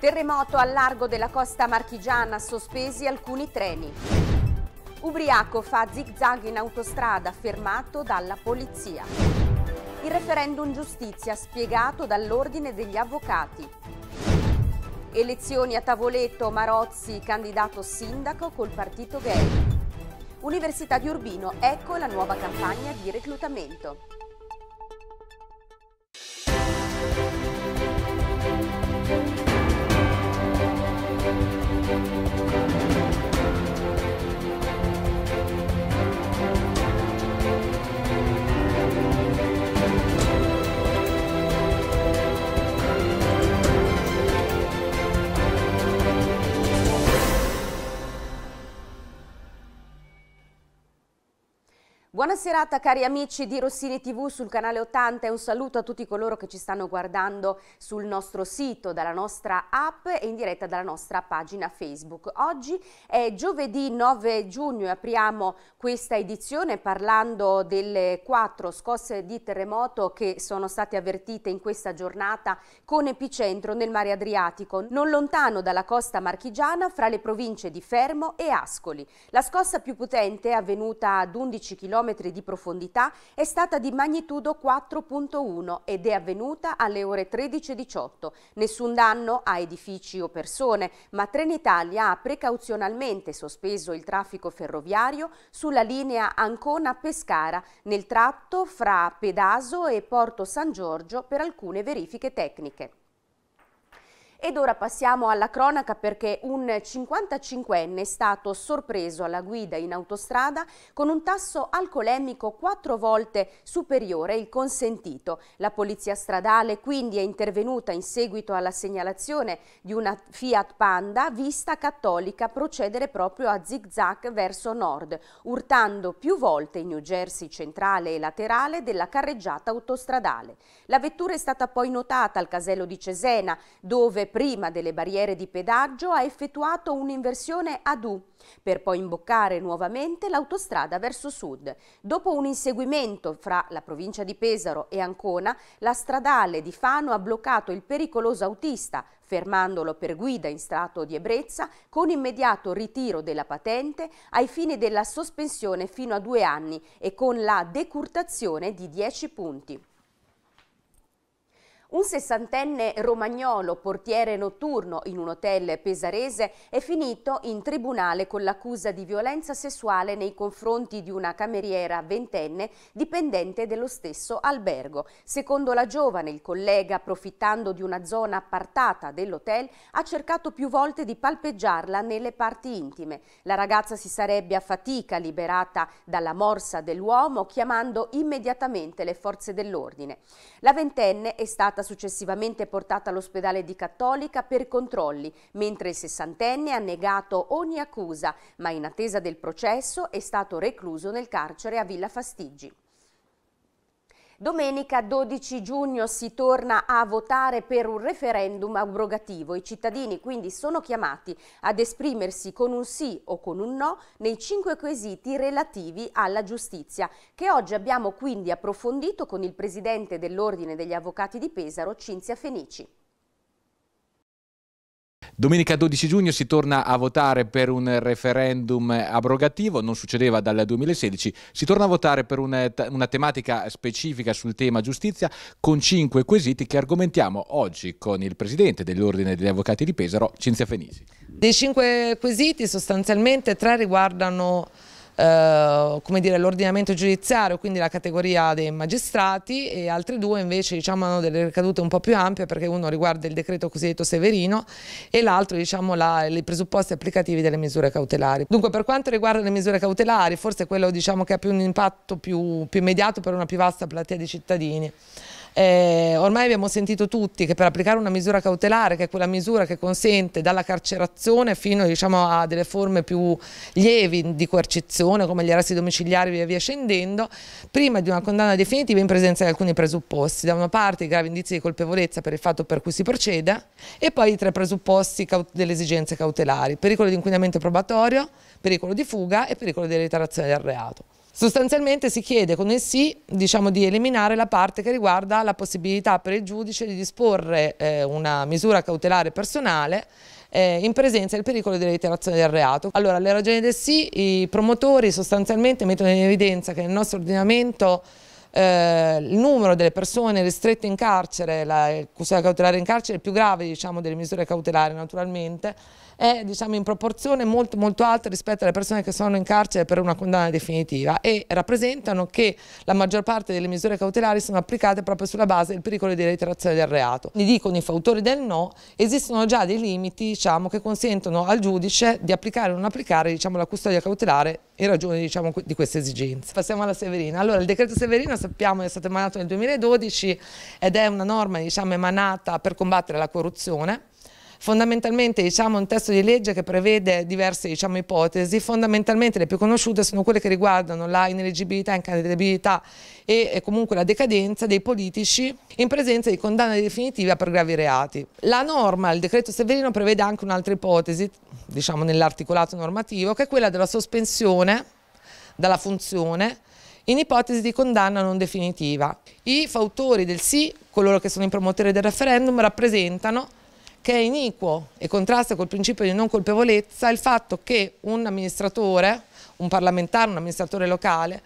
Terremoto al largo della costa marchigiana, sospesi alcuni treni. Ubriaco fa zigzag in autostrada, fermato dalla polizia. Il referendum giustizia spiegato dall'ordine degli avvocati. Elezioni a Tavoletto, Marozzi, candidato sindaco col partito gay. Università di Urbino, ecco la nuova campagna di reclutamento. Buona serata cari amici di Rossini TV sul canale 80 e un saluto a tutti coloro che ci stanno guardando sul nostro sito, dalla nostra app e in diretta dalla nostra pagina Facebook. Oggi è giovedì 9 giugno e apriamo questa edizione parlando delle quattro scosse di terremoto che sono state avvertite in questa giornata con epicentro nel mare Adriatico, non lontano dalla costa marchigiana fra le province di Fermo e Ascoli. La scossa più potente è avvenuta ad 11 km km di profondità è stata di magnitudo 4.1 ed è avvenuta alle ore 13.18. Nessun danno a edifici o persone, ma Trenitalia ha precauzionalmente sospeso il traffico ferroviario sulla linea Ancona-Pescara nel tratto fra Pedaso e Porto San Giorgio per alcune verifiche tecniche. Ed ora passiamo alla cronaca perché un 55enne è stato sorpreso alla guida in autostrada con un tasso alcolemico quattro volte superiore il consentito. La polizia stradale quindi è intervenuta in seguito alla segnalazione di una Fiat Panda vista cattolica procedere proprio a zigzag verso nord, urtando più volte in New Jersey centrale e laterale della carreggiata autostradale. La vettura è stata poi notata al casello di Cesena dove prima delle barriere di pedaggio ha effettuato un'inversione ad U per poi imboccare nuovamente l'autostrada verso sud. Dopo un inseguimento fra la provincia di Pesaro e Ancona, la stradale di Fano ha bloccato il pericoloso autista, fermandolo per guida in stato di ebbrezza con immediato ritiro della patente ai fini della sospensione fino a due anni e con la decurtazione di 10 punti. Un sessantenne romagnolo, portiere notturno in un hotel pesarese, è finito in tribunale con l'accusa di violenza sessuale nei confronti di una cameriera ventenne dipendente dello stesso albergo. Secondo la giovane, il collega, approfittando di una zona appartata dell'hotel, ha cercato più volte di palpeggiarla nelle parti intime. La ragazza si sarebbe a fatica liberata dalla morsa dell'uomo, chiamando immediatamente le forze dell'ordine. La ventenne è stata stata successivamente portata all'ospedale di Cattolica per controlli, mentre il sessantenne ha negato ogni accusa, ma in attesa del processo è stato recluso nel carcere a Villa Fastigi. Domenica 12 giugno si torna a votare per un referendum abrogativo. I cittadini quindi sono chiamati ad esprimersi con un sì o con un no nei cinque quesiti relativi alla giustizia, che oggi abbiamo quindi approfondito con il presidente dell'Ordine degli Avvocati di Pesaro, Cinzia Fenici. Domenica 12 giugno si torna a votare per un referendum abrogativo, non succedeva dal 2016, si torna a votare per una, eh, una tematica specifica sul tema giustizia con cinque quesiti che argomentiamo oggi con il presidente dell'Ordine degli Avvocati di Pesaro, Cinzia Fenisi. Dei cinque quesiti sostanzialmente tre riguardano eh, l'ordinamento giudiziario, quindi la categoria dei magistrati e altri due invece diciamo, hanno delle ricadute un po' più ampie perché uno riguarda il decreto cosiddetto Severino e l'altro diciamo, la, i presupposti applicativi delle misure cautelari. Dunque per quanto riguarda le misure cautelari forse quello diciamo, che ha più un impatto più, più immediato per una più vasta platea di cittadini. Eh, ormai abbiamo sentito tutti che per applicare una misura cautelare, che è quella misura che consente dalla carcerazione fino diciamo, a delle forme più lievi di coercizione, come gli arresti domiciliari via via scendendo, prima di una condanna definitiva in presenza di alcuni presupposti. Da una parte i gravi indizi di colpevolezza per il fatto per cui si procede e poi i tre presupposti delle esigenze cautelari, pericolo di inquinamento probatorio, pericolo di fuga e pericolo di reiterazione del reato. Sostanzialmente si chiede con il sì diciamo, di eliminare la parte che riguarda la possibilità per il giudice di disporre eh, una misura cautelare personale eh, in presenza del pericolo di reiterazione del reato. Allora, le ragioni del sì, i promotori sostanzialmente mettono in evidenza che nel nostro ordinamento eh, il numero delle persone ristrette in carcere, la custodia cautelare in carcere è più grave diciamo, delle misure cautelari naturalmente, è diciamo, in proporzione molto, molto alta rispetto alle persone che sono in carcere per una condanna definitiva e rappresentano che la maggior parte delle misure cautelari sono applicate proprio sulla base del pericolo di reiterazione del reato. Mi dicono i fautori del no, esistono già dei limiti diciamo, che consentono al giudice di applicare o non applicare diciamo, la custodia cautelare in ragione diciamo, di queste esigenze. Passiamo alla Severina. Allora, il decreto Severina sappiamo è stato emanato nel 2012 ed è una norma diciamo, emanata per combattere la corruzione Fondamentalmente diciamo, un testo di legge che prevede diverse diciamo, ipotesi, fondamentalmente le più conosciute sono quelle che riguardano la ineleggibilità, incandidabilità e, e comunque la decadenza dei politici in presenza di condanna definitiva per gravi reati. La norma, il decreto Severino prevede anche un'altra ipotesi, diciamo nell'articolato normativo, che è quella della sospensione dalla funzione in ipotesi di condanna non definitiva. I fautori del sì, coloro che sono i promotori del referendum, rappresentano che è iniquo e contrasta col principio di non colpevolezza il fatto che un amministratore, un parlamentare, un amministratore locale,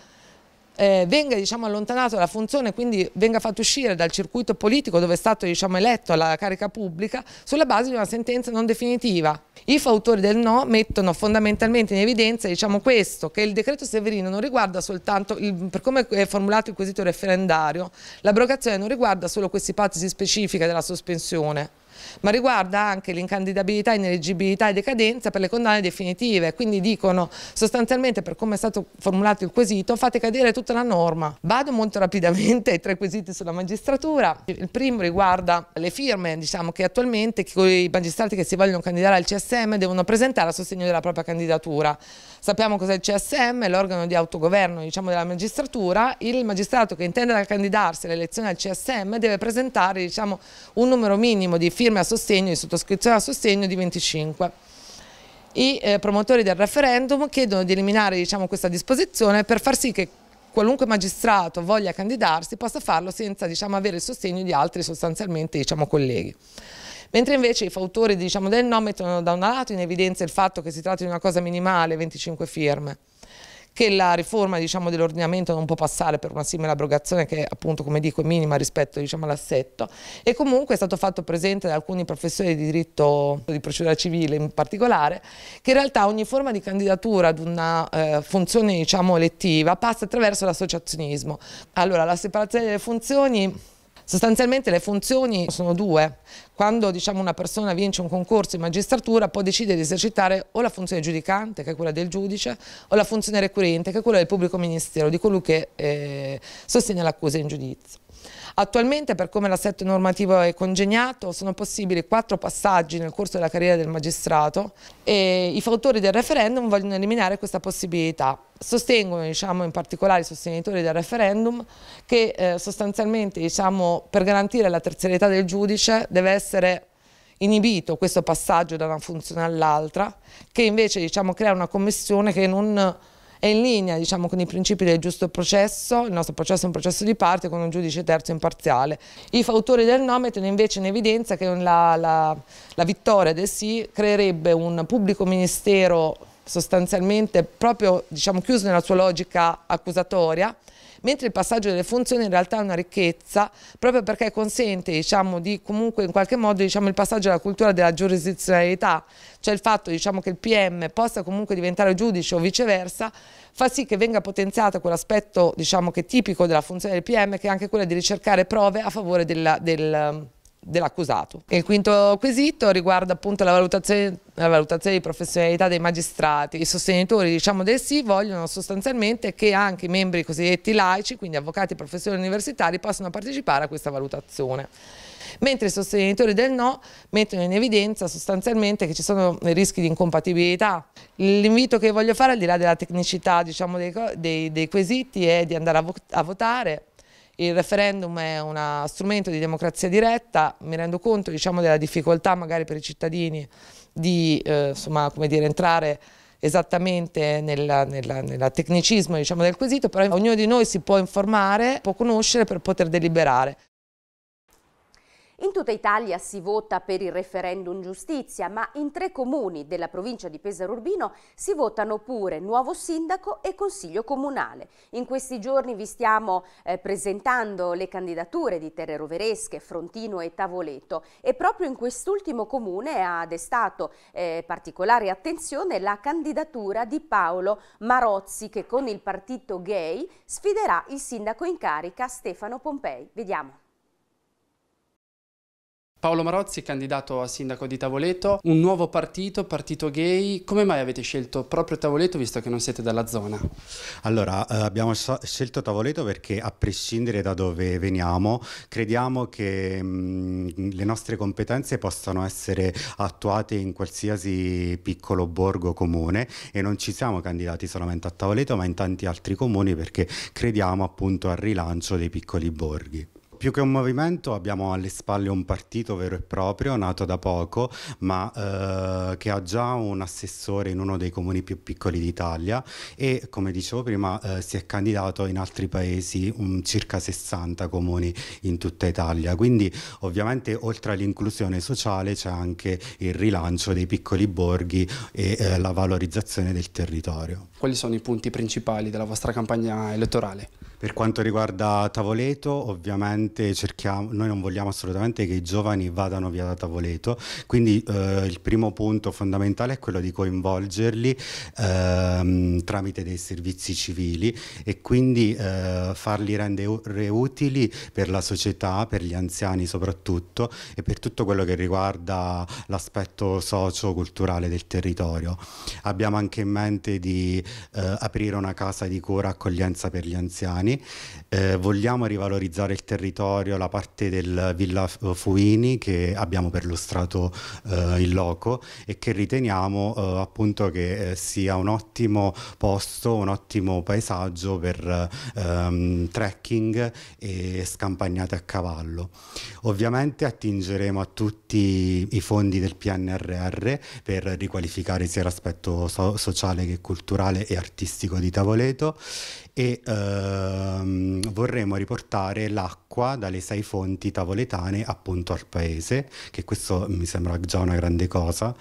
eh, venga diciamo, allontanato dalla funzione, quindi venga fatto uscire dal circuito politico dove è stato diciamo, eletto alla carica pubblica sulla base di una sentenza non definitiva. I fautori del no mettono fondamentalmente in evidenza diciamo, questo, che il decreto Severino non riguarda soltanto, il, per come è formulato il quesito referendario, l'abrogazione non riguarda solo questa ipotesi specifica della sospensione, ma riguarda anche l'incandidabilità, ineleggibilità e decadenza per le condanne definitive, quindi dicono sostanzialmente per come è stato formulato il quesito fate cadere tutta la norma. Vado molto rapidamente ai tre quesiti sulla magistratura, il primo riguarda le firme diciamo che attualmente i magistrati che si vogliono candidare al CSM devono presentare a sostegno della propria candidatura. Sappiamo cos'è il CSM, l'organo di autogoverno diciamo, della magistratura. Il magistrato che intende candidarsi alle elezioni al CSM deve presentare diciamo, un numero minimo di firme a sostegno, di sottoscrizione a sostegno di 25. I eh, promotori del referendum chiedono di eliminare diciamo, questa disposizione per far sì che qualunque magistrato voglia candidarsi possa farlo senza diciamo, avere il sostegno di altri sostanzialmente diciamo, colleghi. Mentre invece i fautori diciamo, del no mettono da un lato in evidenza il fatto che si tratta di una cosa minimale, 25 firme, che la riforma diciamo, dell'ordinamento non può passare per una simile abrogazione che appunto come dico è minima rispetto diciamo, all'assetto e comunque è stato fatto presente da alcuni professori di diritto di procedura civile in particolare che in realtà ogni forma di candidatura ad una eh, funzione diciamo, elettiva passa attraverso l'associazionismo. Allora la separazione delle funzioni Sostanzialmente le funzioni sono due. Quando diciamo, una persona vince un concorso in magistratura può decidere di esercitare o la funzione giudicante, che è quella del giudice, o la funzione requirente, che è quella del pubblico ministero, di colui che eh, sostiene l'accusa in giudizio. Attualmente per come l'assetto normativo è congegnato sono possibili quattro passaggi nel corso della carriera del magistrato e i fautori del referendum vogliono eliminare questa possibilità. Sostengono diciamo, in particolare i sostenitori del referendum che eh, sostanzialmente diciamo, per garantire la terzialità del giudice deve essere inibito questo passaggio da una funzione all'altra che invece diciamo, crea una commissione che non è in linea diciamo, con i principi del giusto processo, il nostro processo è un processo di parte con un giudice terzo imparziale. I fautori del nome mettono invece in evidenza che la, la, la vittoria del sì creerebbe un pubblico ministero sostanzialmente proprio diciamo, chiuso nella sua logica accusatoria, mentre il passaggio delle funzioni in realtà è una ricchezza proprio perché consente diciamo, di comunque in qualche modo diciamo, il passaggio alla cultura della giurisdizionalità, cioè il fatto diciamo, che il PM possa comunque diventare giudice o viceversa, fa sì che venga potenziato quell'aspetto diciamo, che tipico della funzione del PM che è anche quella di ricercare prove a favore della, del dell'accusato. Il quinto quesito riguarda appunto la valutazione, la valutazione, di professionalità dei magistrati. I sostenitori diciamo, del sì vogliono sostanzialmente che anche i membri cosiddetti laici, quindi avvocati e professori universitari, possano partecipare a questa valutazione. Mentre i sostenitori del no mettono in evidenza sostanzialmente che ci sono rischi di incompatibilità. L'invito che voglio fare al di là della tecnicità diciamo, dei, dei, dei quesiti è di andare a votare il referendum è uno strumento di democrazia diretta, mi rendo conto diciamo, della difficoltà magari per i cittadini di eh, insomma, dire, entrare esattamente nel tecnicismo diciamo, del quesito, però ognuno di noi si può informare, può conoscere per poter deliberare. In tutta Italia si vota per il referendum giustizia, ma in tre comuni della provincia di Pesaro Urbino si votano pure nuovo sindaco e consiglio comunale. In questi giorni vi stiamo eh, presentando le candidature di Terre Roveresche, Frontino e Tavoleto e proprio in quest'ultimo comune ha destato eh, particolare attenzione la candidatura di Paolo Marozzi che con il partito gay sfiderà il sindaco in carica Stefano Pompei. Vediamo. Paolo Marozzi, candidato a sindaco di Tavoleto, un nuovo partito, partito gay, come mai avete scelto proprio Tavoleto visto che non siete dalla zona? Allora, eh, abbiamo scelto Tavoleto perché a prescindere da dove veniamo, crediamo che mh, mm, le nostre competenze possano essere attuate in qualsiasi piccolo borgo comune e non ci siamo candidati solamente a Tavoleto ma in tanti altri comuni perché crediamo appunto al rilancio dei piccoli borghi più che un movimento abbiamo alle spalle un partito vero e proprio, nato da poco, ma eh, che ha già un assessore in uno dei comuni più piccoli d'Italia e come dicevo prima eh, si è candidato in altri paesi um, circa 60 comuni in tutta Italia. Quindi ovviamente oltre all'inclusione sociale c'è anche il rilancio dei piccoli borghi e eh, la valorizzazione del territorio. Quali sono i punti principali della vostra campagna elettorale? Per quanto riguarda Tavoleto, ovviamente cerchiamo, noi non vogliamo assolutamente che i giovani vadano via da Tavoleto, quindi eh, il primo punto fondamentale è quello di coinvolgerli ehm, tramite dei servizi civili e quindi eh, farli rendere utili per la società, per gli anziani soprattutto e per tutto quello che riguarda l'aspetto socio-culturale del territorio. Abbiamo anche in mente di eh, aprire una casa di cura accoglienza per gli anziani anni. Eh, vogliamo rivalorizzare il territorio, la parte del Villa eh, Fuini che abbiamo perlustrato eh, in loco e che riteniamo eh, appunto che eh, sia un ottimo posto, un ottimo paesaggio per ehm, trekking e scampagnate a cavallo. Ovviamente attingeremo a tutti i fondi del PNRR per riqualificare sia l'aspetto so sociale che culturale e artistico di Tavoleto e ehm, vorremmo riportare l'acqua dalle sei fonti tavoletane appunto al paese, che questo mi sembra già una grande cosa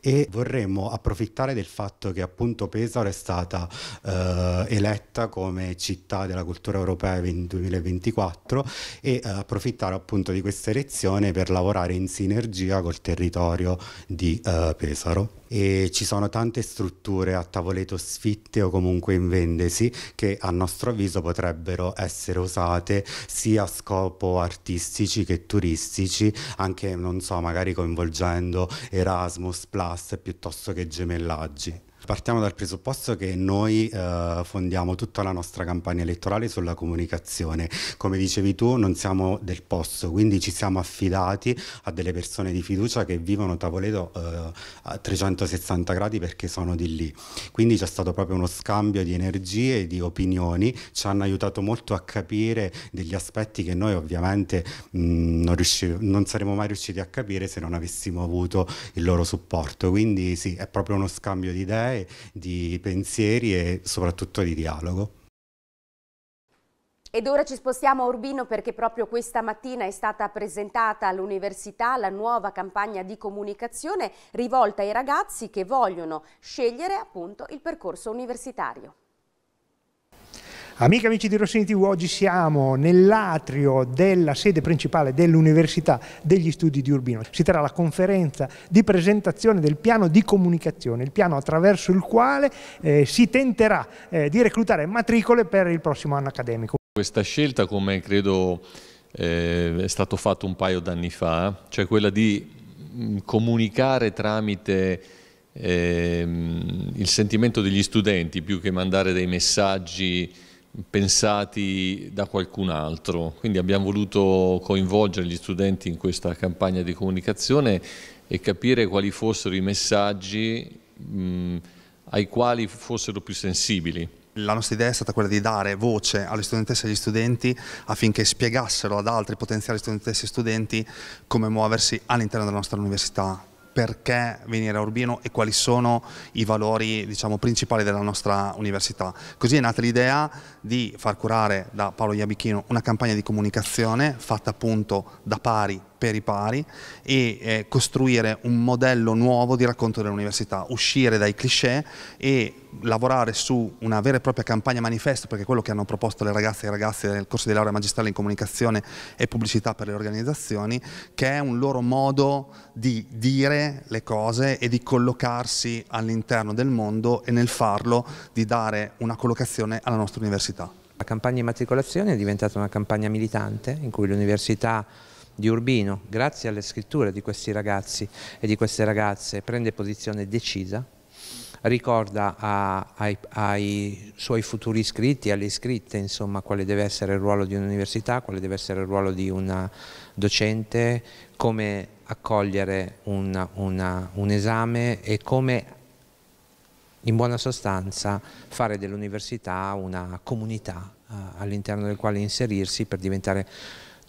e vorremmo approfittare del fatto che appunto Pesaro è stata eh, eletta come città della cultura europea nel 2024 e eh, approfittare appunto di questa elezione per lavorare in sinergia col territorio di eh, Pesaro. E ci sono tante strutture a tavoletto sfitte o comunque in vendesi che a nostro avviso potrebbero essere usate sia a scopo artistici che turistici, anche non so, magari coinvolgendo Erasmus Plus tasse piuttosto che gemellaggi. Partiamo dal presupposto che noi eh, fondiamo tutta la nostra campagna elettorale sulla comunicazione. Come dicevi tu, non siamo del posto, quindi ci siamo affidati a delle persone di fiducia che vivono Tavoleto eh, a 360 gradi perché sono di lì. Quindi c'è stato proprio uno scambio di energie e di opinioni, ci hanno aiutato molto a capire degli aspetti che noi ovviamente mh, mm, non, non saremmo mai riusciti a capire se non avessimo avuto il loro supporto. Quindi sì, è proprio uno scambio di idee di pensieri e soprattutto di dialogo. Ed ora ci spostiamo a Urbino perché proprio questa mattina è stata presentata all'università la nuova campagna di comunicazione rivolta ai ragazzi che vogliono scegliere appunto il percorso universitario. Amiche amici di Rossini TV, oggi siamo nell'atrio della sede principale dell'Università degli Studi di Urbino. Si terrà la conferenza di presentazione del piano di comunicazione, il piano attraverso il quale eh, si tenterà eh, di reclutare matricole per il prossimo anno accademico. Questa scelta, come credo eh, è stato fatto un paio d'anni fa, cioè quella di mm, comunicare tramite ehm, il sentimento degli studenti più che mandare dei messaggi pensati da qualcun altro, quindi abbiamo voluto coinvolgere gli studenti in questa campagna di comunicazione e capire quali fossero i messaggi mh, ai quali fossero più sensibili. La nostra idea è stata quella di dare voce alle studentesse e agli studenti affinché spiegassero ad altri potenziali studentesse e studenti come muoversi all'interno della nostra università perché venire a Urbino e quali sono i valori diciamo, principali della nostra università. Così è nata l'idea di far curare da Paolo Iabichino una campagna di comunicazione fatta appunto da pari per i pari e eh, costruire un modello nuovo di racconto dell'università, uscire dai cliché e lavorare su una vera e propria campagna manifesto, perché quello che hanno proposto le ragazze e i ragazzi nel corso di laurea magistrale in comunicazione e pubblicità per le organizzazioni, che è un loro modo di dire le cose e di collocarsi all'interno del mondo e nel farlo di dare una collocazione alla nostra università. La campagna di immatricolazione è diventata una campagna militante in cui l'università di Urbino, grazie alle scritture di questi ragazzi e di queste ragazze, prende posizione decisa, ricorda a, ai, ai, suoi futuri iscritti, alle iscritte, insomma, quale deve essere il ruolo di un'università, quale deve essere il ruolo di una docente, come accogliere una, una, un esame e come in buona sostanza fare dell'università una comunità eh, all'interno del quale inserirsi per diventare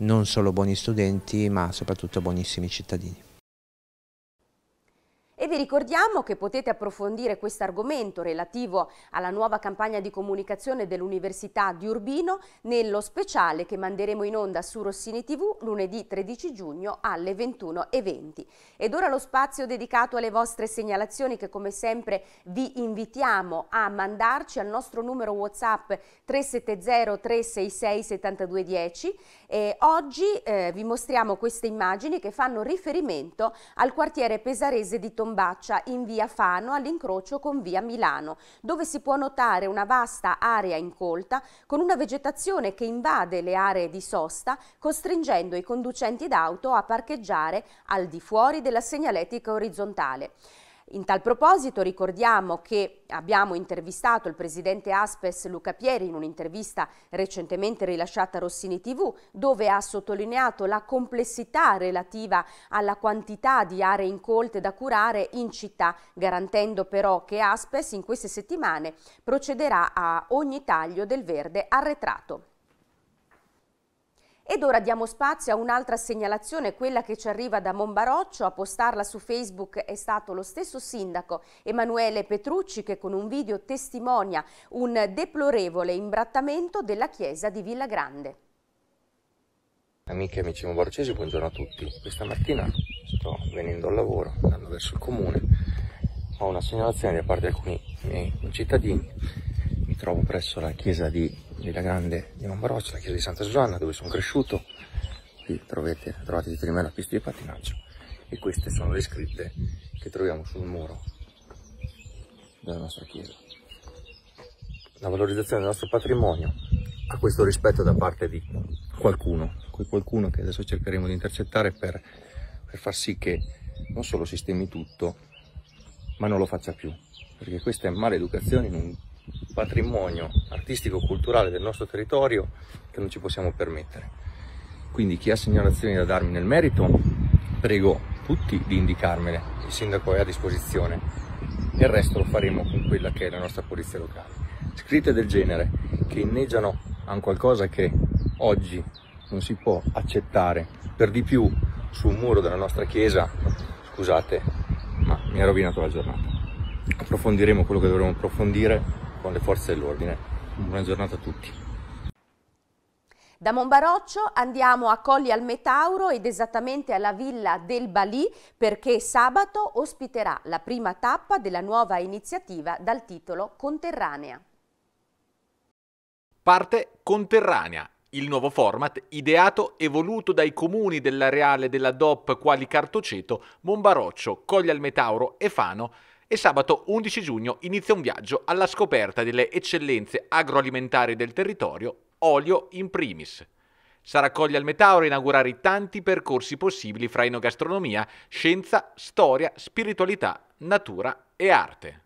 non solo buoni studenti ma soprattutto buonissimi cittadini. E vi ricordiamo che potete approfondire questo argomento relativo alla nuova campagna di comunicazione dell'Università di Urbino nello speciale che manderemo in onda su Rossini TV lunedì 13 giugno alle 21.20. Ed ora lo spazio dedicato alle vostre segnalazioni che come sempre vi invitiamo a mandarci al nostro numero WhatsApp 370 366 7210 e oggi eh, vi mostriamo queste immagini che fanno riferimento al quartiere pesarese di Tommaso Bombaccia in via Fano all'incrocio con via Milano, dove si può notare una vasta area incolta con una vegetazione che invade le aree di sosta, costringendo i conducenti d'auto a parcheggiare al di fuori della segnaletica orizzontale. In tal proposito ricordiamo che abbiamo intervistato il presidente Aspes Luca Pieri in un'intervista recentemente rilasciata a Rossini TV dove ha sottolineato la complessità relativa alla quantità di aree incolte da curare in città, garantendo però che Aspes in queste settimane procederà a ogni taglio del verde arretrato. Ed ora diamo spazio a un'altra segnalazione, quella che ci arriva da Monbaroccio, a postarla su Facebook è stato lo stesso sindaco Emanuele Petrucci che con un video testimonia un deplorevole imbrattamento della chiesa di Villa Grande. Amiche e amici monbarocesi, buongiorno a tutti. Questa mattina sto venendo al lavoro, andando verso il comune, ho una segnalazione da parte di alcuni miei cittadini. Mi trovo presso la chiesa di Villa Grande di Mambaroccia, la chiesa di Santa Giovanna dove sono cresciuto, qui trovate, trovate dietro di me la pista di pattinaggio e queste sono le scritte che troviamo sul muro della nostra chiesa. La valorizzazione del nostro patrimonio ha questo rispetto da parte di qualcuno, quel qualcuno che adesso cercheremo di intercettare per, per far sì che non solo sistemi tutto, ma non lo faccia più, perché questa è maleducazione in un patrimonio artistico-culturale del nostro territorio che non ci possiamo permettere. Quindi chi ha segnalazioni da darmi nel merito, prego tutti di indicarmele, il sindaco è a disposizione, il resto lo faremo con quella che è la nostra polizia locale. Scritte del genere che inneggiano a qualcosa che oggi non si può accettare, per di più su un muro della nostra chiesa, scusate, ma mi ha rovinato la giornata. Approfondiremo quello che dovremo approfondire con le forze dell'ordine. Buona giornata a tutti. Da Monbaroccio andiamo a Colli al Metauro ed esattamente alla Villa del Balì perché sabato ospiterà la prima tappa della nuova iniziativa dal titolo Conterranea. Parte Conterranea, il nuovo format ideato e voluto dai comuni dell'areale della DOP quali Cartoceto, Monbaroccio, Colli al Metauro e Fano e sabato 11 giugno inizia un viaggio alla scoperta delle eccellenze agroalimentari del territorio, olio in primis. Sarà Coglia al Metauro inaugurare i tanti percorsi possibili fra enogastronomia, scienza, storia, spiritualità, natura e arte.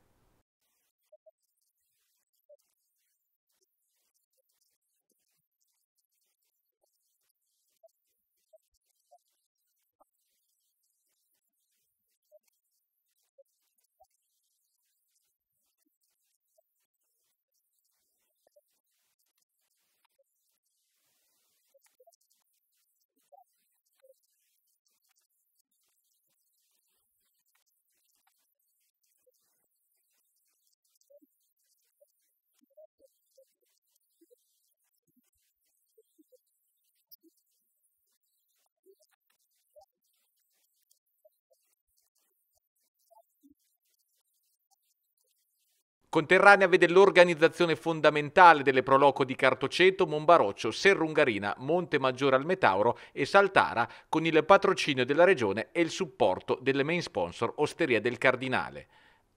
Conterranea vede l'organizzazione fondamentale delle Proloco di Cartoceto, Monbaroccio, Serrungarina, Monte Maggiore al Metauro e Saltara con il patrocinio della regione e il supporto delle main sponsor Osteria del Cardinale.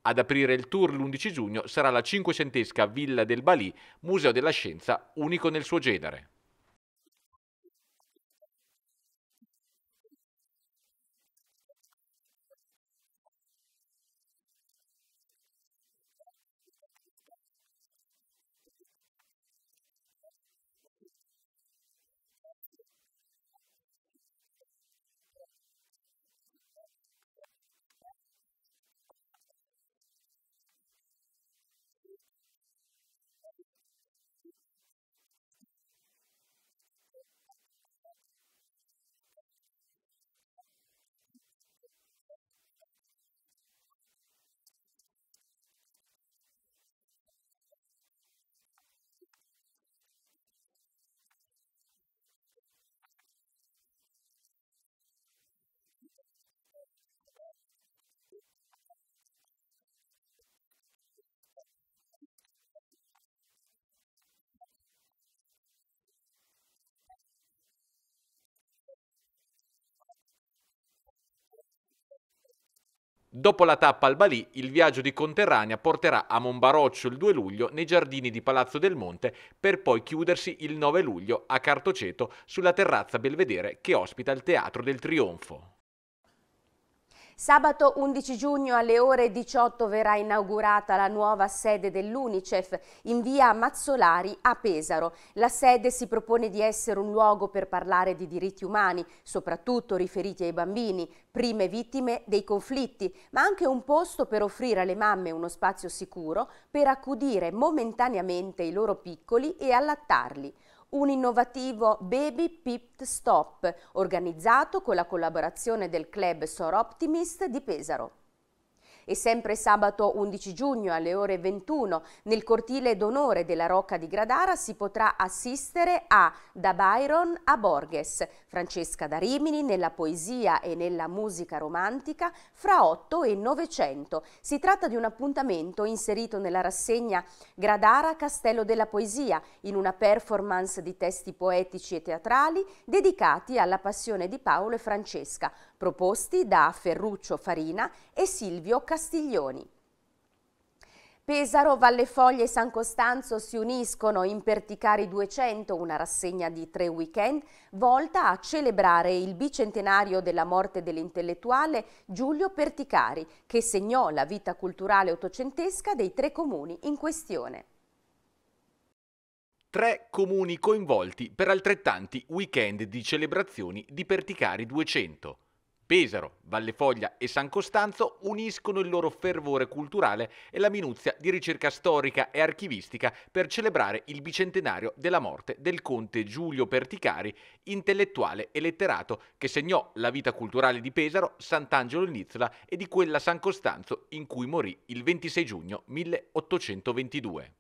Ad aprire il tour l'11 giugno sarà la cinquecentesca Villa del Balì, Museo della Scienza, unico nel suo genere. Dopo la tappa al Balì, il viaggio di Conterranea porterà a Monbaroccio il 2 luglio nei giardini di Palazzo del Monte per poi chiudersi il 9 luglio a Cartoceto sulla terrazza Belvedere che ospita il Teatro del Trionfo. Sabato 11 giugno alle ore 18 verrà inaugurata la nuova sede dell'Unicef in via Mazzolari a Pesaro. La sede si propone di essere un luogo per parlare di diritti umani, soprattutto riferiti ai bambini, prime vittime dei conflitti, ma anche un posto per offrire alle mamme uno spazio sicuro per accudire momentaneamente i loro piccoli e allattarli un innovativo Baby Pipped Stop organizzato con la collaborazione del club Sor Optimist di Pesaro e sempre sabato 11 giugno alle ore 21 nel cortile d'onore della Rocca di Gradara si potrà assistere a Da Byron a Borges, Francesca da Rimini nella poesia e nella musica romantica fra 8 e 900. Si tratta di un appuntamento inserito nella rassegna Gradara Castello della Poesia in una performance di testi poetici e teatrali dedicati alla passione di Paolo e Francesca, proposti da Ferruccio Farina e Silvio Castello. Castiglioni. Pesaro, Vallefoglia e San Costanzo si uniscono in Perticari 200, una rassegna di tre weekend volta a celebrare il bicentenario della morte dell'intellettuale Giulio Perticari, che segnò la vita culturale ottocentesca dei tre comuni in questione. Tre comuni coinvolti per altrettanti weekend di celebrazioni di Perticari 200. Pesaro, Valle Foglia e San Costanzo uniscono il loro fervore culturale e la minuzia di ricerca storica e archivistica per celebrare il bicentenario della morte del conte Giulio Perticari, intellettuale e letterato che segnò la vita culturale di Pesaro, Sant'Angelo in Nizzola e di quella San Costanzo in cui morì il 26 giugno 1822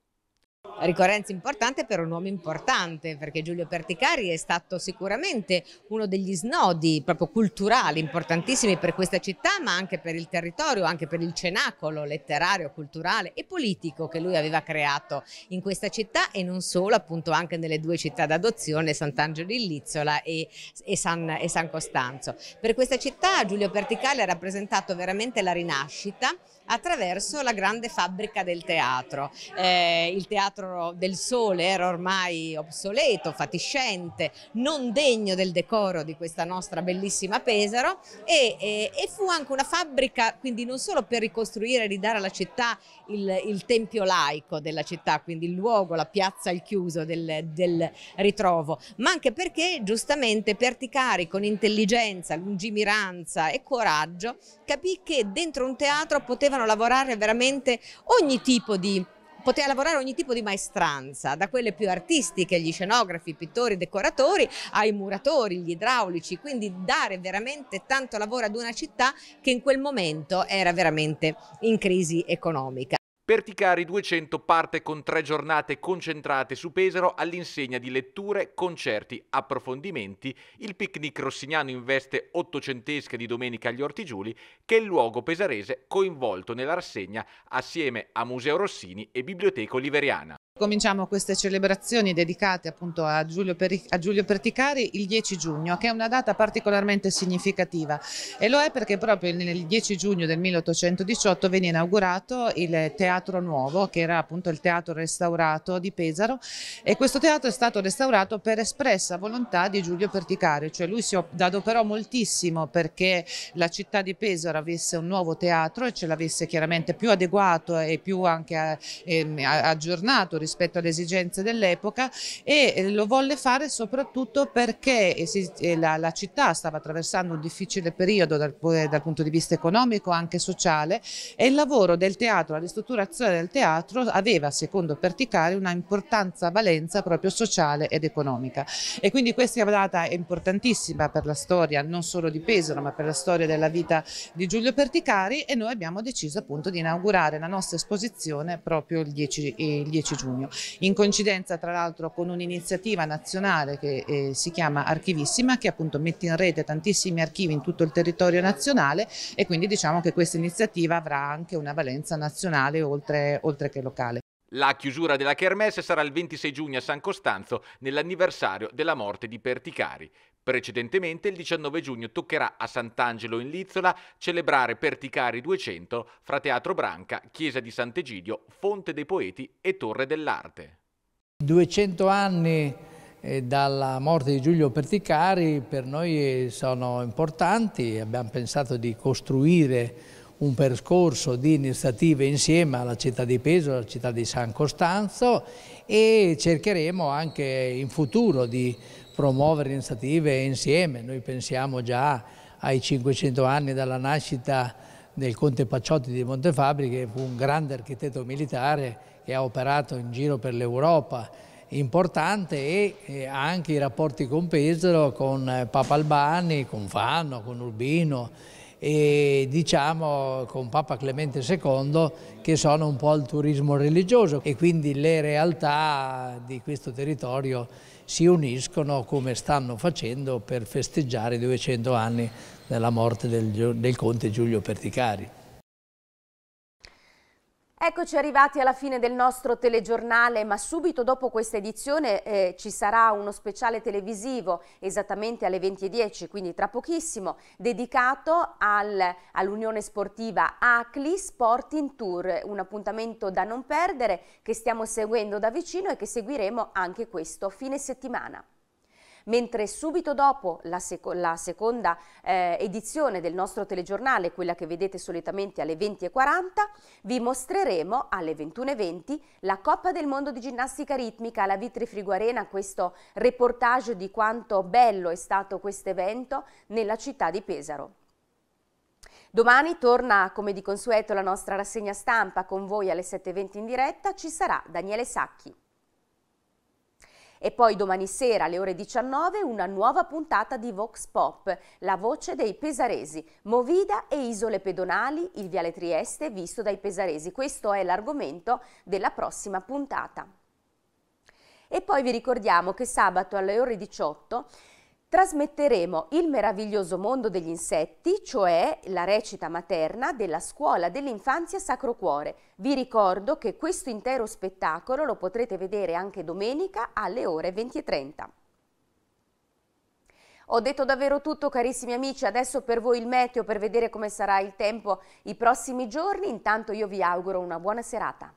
ricorrenza importante per un uomo importante, perché Giulio Perticari è stato sicuramente uno degli snodi proprio culturali importantissimi per questa città, ma anche per il territorio, anche per il cenacolo letterario, culturale e politico che lui aveva creato in questa città e non solo, appunto anche nelle due città d'adozione, Sant'Angelo di Lizzola e, e, San, e San Costanzo. Per questa città Giulio Perticari ha rappresentato veramente la rinascita attraverso la grande fabbrica del teatro. Eh, il teatro del sole era ormai obsoleto, fatiscente, non degno del decoro di questa nostra bellissima Pesaro e, e, e fu anche una fabbrica quindi non solo per ricostruire e ridare alla città il, il, tempio laico della città, quindi il luogo, la piazza al chiuso del, del ritrovo, ma anche perché giustamente Perticari con intelligenza, lungimiranza e coraggio capì che dentro un teatro potevano potevano lavorare veramente ogni tipo di poteva lavorare ogni tipo di maestranza, da quelle più artistiche, gli scenografi, i pittori, i decoratori, ai muratori, gli idraulici, quindi dare veramente tanto lavoro ad una città che in quel momento era veramente in crisi economica. Perticari 200 parte con tre giornate concentrate su Pesaro all'insegna di letture, concerti, approfondimenti, il picnic rossignano in veste ottocentesca di domenica agli Ortigiuli, che è il luogo pesarese coinvolto nella rassegna assieme a Museo Rossini e Biblioteca Oliveriana. Cominciamo queste celebrazioni dedicate appunto a Giulio, a Giulio, Perticari il 10 giugno, che è una data particolarmente significativa e lo è perché proprio nel 10 giugno del 1818 venne inaugurato il Teatro Nuovo, che era appunto il teatro restaurato di Pesaro e questo teatro è stato restaurato per espressa volontà di Giulio Perticari, cioè lui si adoperò moltissimo perché la città di Pesaro avesse un nuovo teatro e ce l'avesse chiaramente più adeguato e più anche eh, ehm, aggiornato rispetto alle esigenze dell'epoca e eh, lo volle fare soprattutto perché eh, la, la città stava attraversando un difficile periodo dal, eh, dal punto di vista economico, anche sociale e il lavoro del teatro, la ristrutturazione del teatro aveva, secondo Perticari, una importanza valenza proprio sociale ed economica. E quindi questa data è importantissima per la storia non solo di Pesaro ma per la storia della vita di Giulio Perticari e noi abbiamo deciso appunto di inaugurare la nostra esposizione proprio il 10, il 10 giugno patrimonio, in coincidenza tra l'altro con un'iniziativa nazionale che eh, si chiama Archivissima che appunto mette in rete tantissimi archivi in tutto il territorio nazionale e quindi diciamo che questa iniziativa avrà anche una valenza nazionale oltre, oltre che locale. La chiusura della Kermesse sarà il 26 giugno a San Costanzo, nell'anniversario della morte di Perticari. Precedentemente, il 19 giugno, toccherà a Sant'Angelo in Lizzola celebrare Perticari 200 fra Teatro Branca, Chiesa di Sant'Egidio, Fonte dei Poeti e Torre dell'Arte. 200 anni eh, dalla morte di Giulio Perticari per noi eh, sono importanti, abbiamo pensato di costruire un percorso di iniziative insieme alla città di Peso, alla città di San Costanzo e cercheremo anche in futuro di promuovere iniziative insieme. Noi pensiamo già ai 500 anni dalla nascita del Conte Pacciotti di Montefabri che fu un grande architetto militare che ha operato in giro per l'Europa importante e anche i rapporti con Pesaro, con Papa Albani, con Fanno, con Urbino e diciamo con Papa Clemente II che sono un po' il turismo religioso e quindi le realtà di questo territorio si uniscono come stanno facendo per festeggiare i 200 anni della morte del, del conte Giulio Perticari. Eccoci arrivati alla fine del nostro telegiornale, ma subito dopo questa edizione eh, ci sarà uno speciale televisivo esattamente alle 20.10, quindi tra pochissimo, dedicato al, all'Unione Sportiva ACLI Sporting Tour, un appuntamento da non perdere che stiamo seguendo da vicino e che seguiremo anche questo fine settimana mentre subito dopo la, seco la seconda eh, edizione del nostro telegiornale, quella che vedete solitamente alle 20.40, vi mostreremo alle 21.20 la Coppa del Mondo di Ginnastica Ritmica alla Vitri Friguarena, questo reportage di quanto bello è stato questo evento nella città di Pesaro. Domani torna, come di consueto, la nostra rassegna stampa con voi alle 7.20 in diretta. Ci sarà Daniele Sacchi. E poi domani sera alle ore 19 una nuova puntata di Vox Pop, la voce dei pesaresi, Movida e isole pedonali, il Viale Trieste visto dai pesaresi. Questo è l'argomento della prossima puntata. E poi vi ricordiamo che sabato alle ore 18 Trasmetteremo Il meraviglioso mondo degli insetti, cioè la recita materna della Scuola dell'Infanzia Sacro Cuore. Vi ricordo che questo intero spettacolo lo potrete vedere anche domenica alle ore 20.30. Ho detto davvero tutto carissimi amici, adesso per voi il meteo per vedere come sarà il tempo i prossimi giorni, intanto io vi auguro una buona serata.